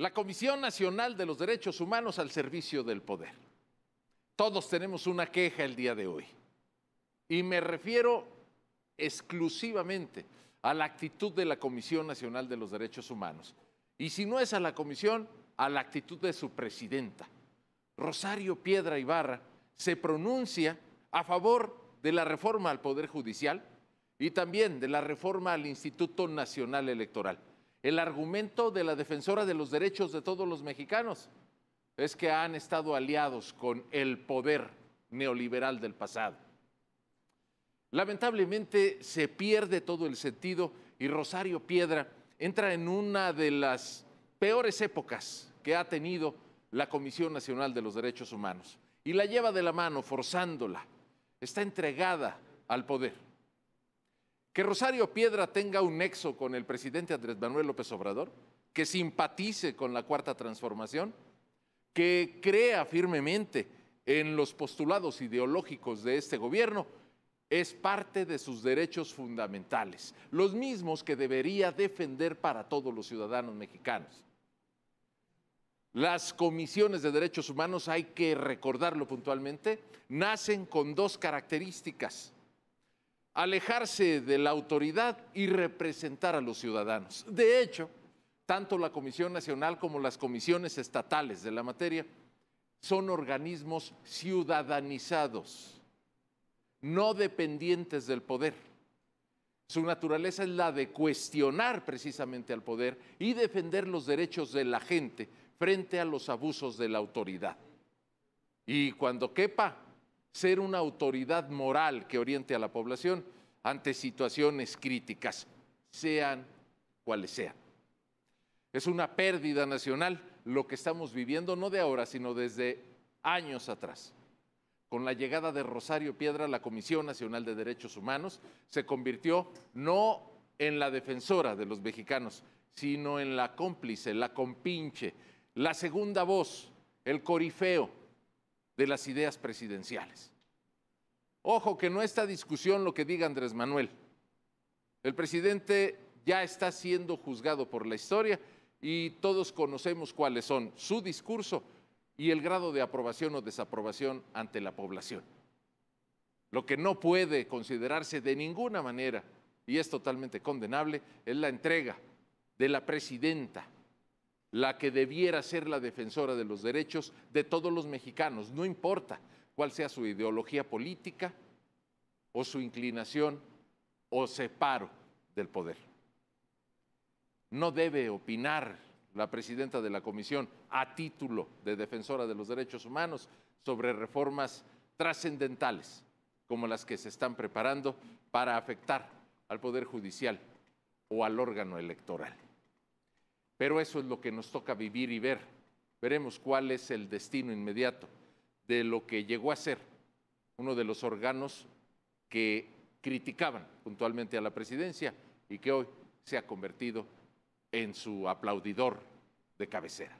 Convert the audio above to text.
la Comisión Nacional de los Derechos Humanos al servicio del poder. Todos tenemos una queja el día de hoy. Y me refiero exclusivamente a la actitud de la Comisión Nacional de los Derechos Humanos. Y si no es a la Comisión, a la actitud de su presidenta. Rosario Piedra Ibarra se pronuncia a favor de la reforma al Poder Judicial y también de la reforma al Instituto Nacional Electoral. El argumento de la defensora de los derechos de todos los mexicanos es que han estado aliados con el poder neoliberal del pasado. Lamentablemente se pierde todo el sentido y Rosario Piedra entra en una de las peores épocas que ha tenido la Comisión Nacional de los Derechos Humanos y la lleva de la mano forzándola. Está entregada al poder. Que Rosario Piedra tenga un nexo con el presidente Andrés Manuel López Obrador, que simpatice con la cuarta transformación, que crea firmemente en los postulados ideológicos de este gobierno, es parte de sus derechos fundamentales, los mismos que debería defender para todos los ciudadanos mexicanos. Las comisiones de derechos humanos, hay que recordarlo puntualmente, nacen con dos características alejarse de la autoridad y representar a los ciudadanos. De hecho, tanto la Comisión Nacional como las comisiones estatales de la materia son organismos ciudadanizados, no dependientes del poder. Su naturaleza es la de cuestionar precisamente al poder y defender los derechos de la gente frente a los abusos de la autoridad. Y cuando quepa ser una autoridad moral que oriente a la población ante situaciones críticas, sean cuales sean. Es una pérdida nacional lo que estamos viviendo, no de ahora, sino desde años atrás. Con la llegada de Rosario Piedra, la Comisión Nacional de Derechos Humanos se convirtió no en la defensora de los mexicanos, sino en la cómplice, la compinche, la segunda voz, el corifeo, de las ideas presidenciales. Ojo que no está discusión lo que diga Andrés Manuel. El presidente ya está siendo juzgado por la historia y todos conocemos cuáles son su discurso y el grado de aprobación o desaprobación ante la población. Lo que no puede considerarse de ninguna manera, y es totalmente condenable, es la entrega de la presidenta la que debiera ser la defensora de los derechos de todos los mexicanos, no importa cuál sea su ideología política o su inclinación o separo del poder. No debe opinar la presidenta de la Comisión a título de defensora de los derechos humanos sobre reformas trascendentales como las que se están preparando para afectar al Poder Judicial o al órgano electoral. Pero eso es lo que nos toca vivir y ver. Veremos cuál es el destino inmediato de lo que llegó a ser uno de los órganos que criticaban puntualmente a la presidencia y que hoy se ha convertido en su aplaudidor de cabecera.